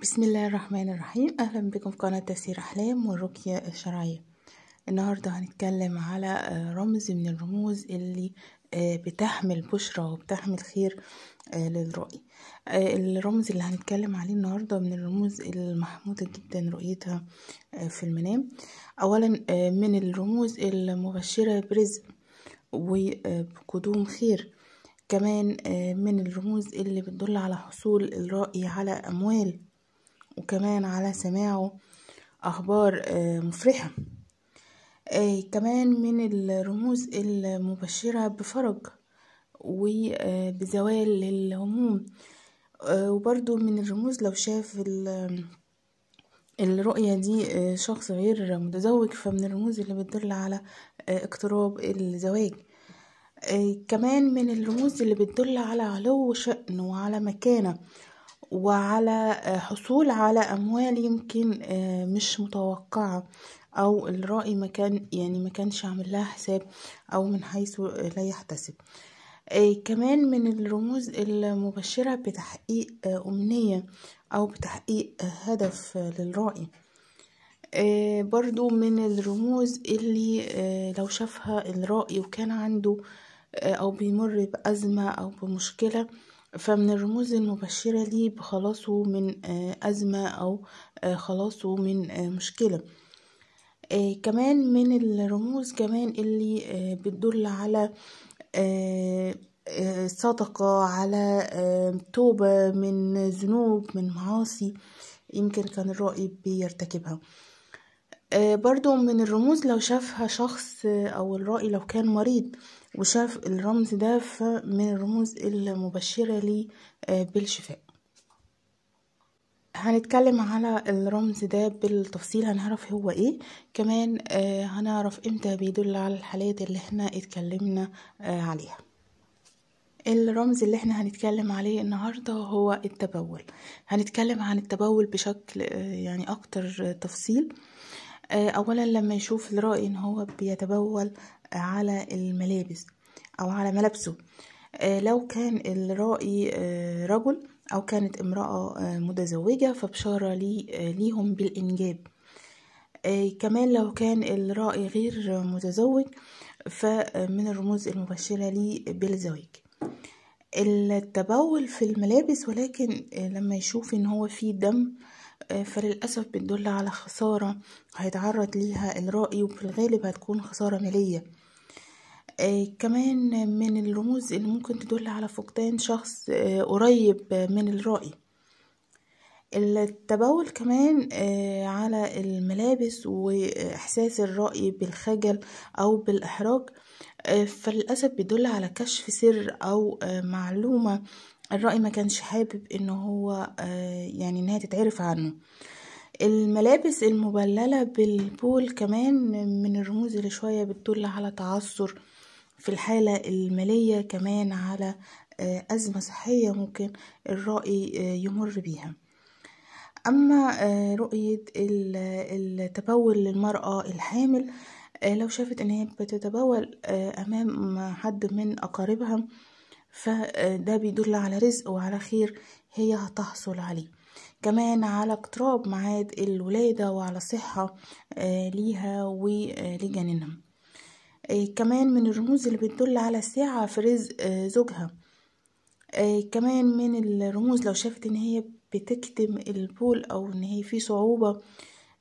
بسم الله الرحمن الرحيم اهلا بكم في قناه تفسير احلام والرقيه الشرعيه النهارده هنتكلم على آه، رمز من الرموز اللي آه، بتحمل بشرة وبتحمل خير آه، للرؤي الرمز اللي هنتكلم عليه النهارده من الرموز المحموده جدا رؤيتها في المنام اولا من الرموز المبشره برزق وبقدوم خير كمان من الرموز اللي بتدل على حصول الرأي على أموال وكمان على سماعه أخبار آه، مفرحة آه، كمان من الرموز المبشرة بفرج وبزوال آه، الهموم وبرضو من الرموز لو شاف الرؤية دي شخص غير متزوج فمن الرموز اللي بتدل على اقتراب الزواج كمان من الرموز اللي بتدل على علو شأن وعلى مكانة وعلى آه، حصول على اموال يمكن آه، مش متوقعه او الرأي ما كان يعني ما كانش عامل لها حساب او من حيث لا يحتسب آه، كمان من الرموز المبشره بتحقيق امنيه او بتحقيق هدف للرأي برضو من الرموز اللي لو شافها الرأي وكان عنده او بيمر بأزمة او بمشكلة فمن الرموز المبشرة لي بخلاصه من آه، أزمة أو آه، خلاصه من آه، مشكلة كمان من الرموز كمان اللي بتدل على صدقة على توبة من ذنوب من معاصي يمكن كان الرائب بيرتكبها آه، برضو من الرموز لو شافها شخص آه، أو الرائي لو كان مريض وشاف الرمز ده فمن الرموز المبشرة لي آه، بالشفاء هنتكلم على الرمز ده بالتفصيل هنعرف هو ايه كمان هنعرف امتى بيدل على الحالات اللي احنا اتكلمنا عليها الرمز اللي احنا هنتكلم عليه النهاردة هو التبول هنتكلم عن التبول بشكل يعني اكتر تفصيل آه، اولا لما يشوف الرأي ان هو بيتبول على الملابس او على ملابسه آه، لو كان الرأي آه، رجل او كانت امرأة متزوجة فبشارة لي ليهم بالانجاب كمان لو كان الرأي غير متزوج فمن الرموز المبشرة لي بالزواج التبول في الملابس ولكن لما يشوف ان هو فيه دم آه، فللأسف بتدل على خسارة هيتعرض ليها الرأي وفي الغالب هتكون خسارة مالية آه، كمان من الرموز اللي ممكن تدل على فقدان شخص آه، قريب من الرأي التبول كمان على الملابس واحساس الرأي بالخجل او بالاحراج فللاسف بيدل على كشف سر او معلومه الرأي ما كانش حابب انه هو آه، يعني انها تتعرف عنه الملابس المبللة بالبول كمان من الرموز اللي شوية بتدل على تعثر في الحالة المالية كمان على آه، أزمة صحية ممكن الرأي آه، يمر بيها أما رؤية التبول للمرأة الحامل لو شافت أنها بتتبول أمام حد من أقاربها فده بيدل على رزق وعلى خير هي هتحصل عليه كمان على اقتراب معاد الولادة وعلى صحة آه، ليها ولجنينها آه، كمان من الرموز اللي بتدل على ساعة في رزق آه، زوجها كمان من الرموز لو شافت ان هي بتكتم البول او ان هي في صعوبة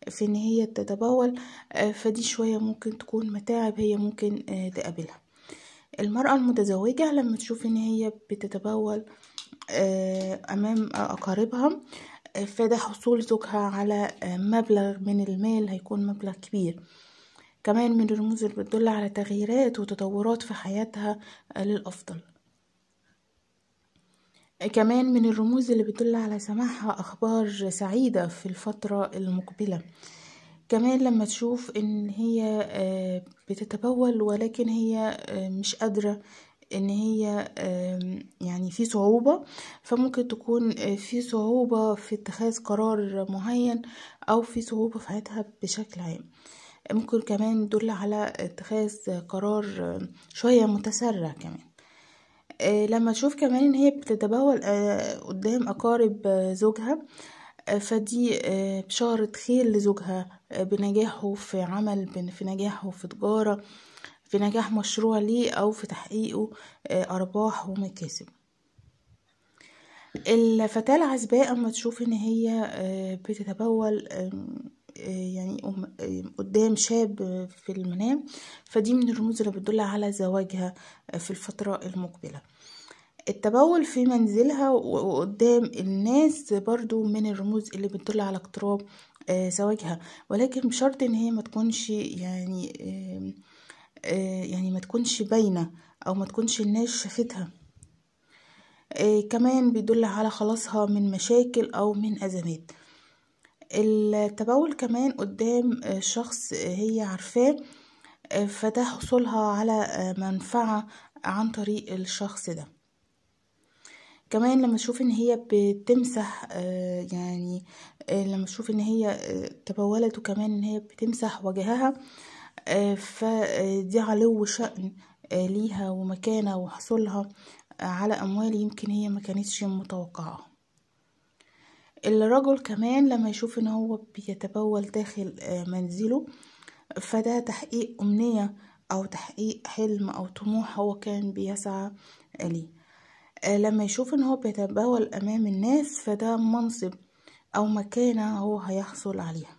في ان هي تتبول فدي شوية ممكن تكون متاعب هي ممكن تقابلها المرأة المتزوجة لما تشوف ان هي بتتبول آه، امام اقاربها فده حصول زوجها على آه، مبلغ من المال هيكون مبلغ كبير كمان من الرموز اللي بتدل على تغييرات وتطورات في حياتها آه، للأفضل كمان من الرموز اللي بتدل على سماعها أخبار سعيدة في الفترة المقبلة كمان لما تشوف ان هي آه، بتتبول ولكن هي آه، مش قادرة ان هي آه، يعني في صعوبة فممكن تكون في صعوبة في اتخاذ قرار معين او في صعوبة في حياتها بشكل عام ممكن كمان تدل على اتخاذ قرار شوية متسرع كمان لما تشوف كمان ان هي بتتبول قدام اقارب زوجها فدي آه، بشارة خير لزوجها آه، بنجاحه في عمل في نجاحه في تجارة في نجاح مشروع ليه أو في تحقيقه آه، أرباح ومكاسب الفتاة العزباء أما تشوف إن هي بتتبول يعني قدام شاب في المنام فدي من الرموز اللي بتدل على زواجها في الفترة المقبلة التبول في منزلها وقدام الناس برضو من الرموز اللي بتدل على اقتراب آه، زواجها ولكن بشرط ان هي ما تكونش يعني آه، آه، يعني ما تكونش باينه او ما تكونش الناس شافتها كمان بيدل على خلاصها من مشاكل او من ازمات التبول كمان قدام شخص هي عارفاه فده حصولها على منفعه عن طريق الشخص ده كمان لما اشوف ان هي بتمسح آه يعني آه لما اشوف ان هي آه تبولت وكمان ان هي بتمسح وجهها آه، فدي آه، علو شأن آه، ليها ومكانة وحصولها على أموال يمكن هي ما كانتش متوقعة الرجل كمان لما يشوف ان هو بيتبول داخل منزله فده تحقيق أمنية أو تحقيق حلم أو طموح هو كان بيسعى ليه لما يشوف ان هو بيتبول امام الناس فده منصب او مكانة هو هيحصل عليها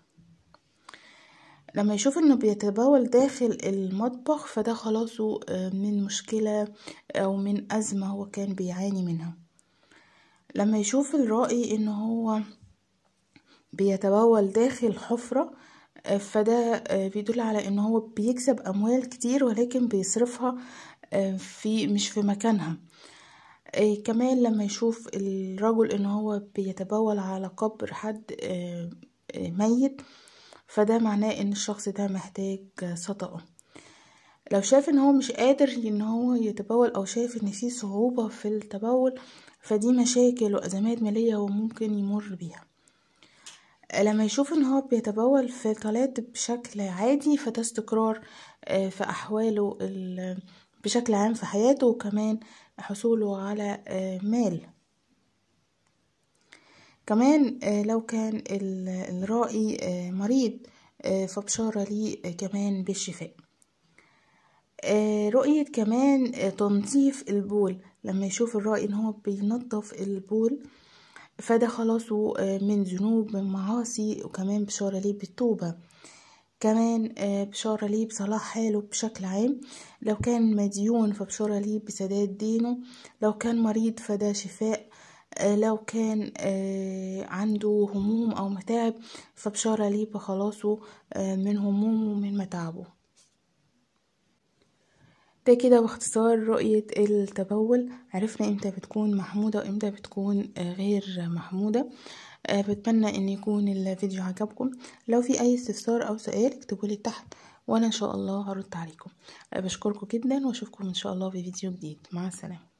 لما يشوف انه بيتبول داخل المطبخ فده خلاصه آه، من مشكلة او من ازمة هو كان بيعاني منها لما يشوف الرائي ان هو بيتبول داخل حفرة آه، فده آه، بيدل على ان هو بيكسب اموال كتير ولكن بيصرفها في مش في مكانها إيه، كمان لما يشوف الرجل ان هو بيتبول على قبر حد آه، آه، ميت فده معناه ان الشخص ده محتاج صدقة لو شاف ان هو مش قادر ان هو يتبول او شاف ان في صعوبة في التبول فدي مشاكل وازمات مالية هو ممكن يمر بيها لما يشوف ان هو بيتبول في التواليت بشكل عادي فده استقرار آه، في احواله بشكل عام في حياته وكمان حصوله على آه، مال كمان آه، لو كان الرائي آه، مريض فبشارة لي كمان بالشفاء رؤية كمان تنظيف البول لما يشوف الرائي ان هو بينظف البول فده خلاصه من ذنوب من معاصي وكمان بشارة ليه بالتوبة كمان آه، بشارة ليه بصلاح حاله بشكل عام لو كان مديون فبشارة ليه بسداد دينه لو كان مريض فده شفاء آه، لو كان آه، عنده هموم أو متاعب فبشارة ليه بخلاصه من همومه ومن متاعبه ده كده باختصار رؤية التبول عرفنا امتى بتكون محمودة وامتى بتكون غير محمودة أه بتمنى ان يكون الفيديو عجبكم لو في اي استفسار او سؤال اكتبولي تحت وانا ان شاء الله هرد عليكم أه بشكركم جدا واشوفكم ان شاء الله في فيديو جديد مع السلامه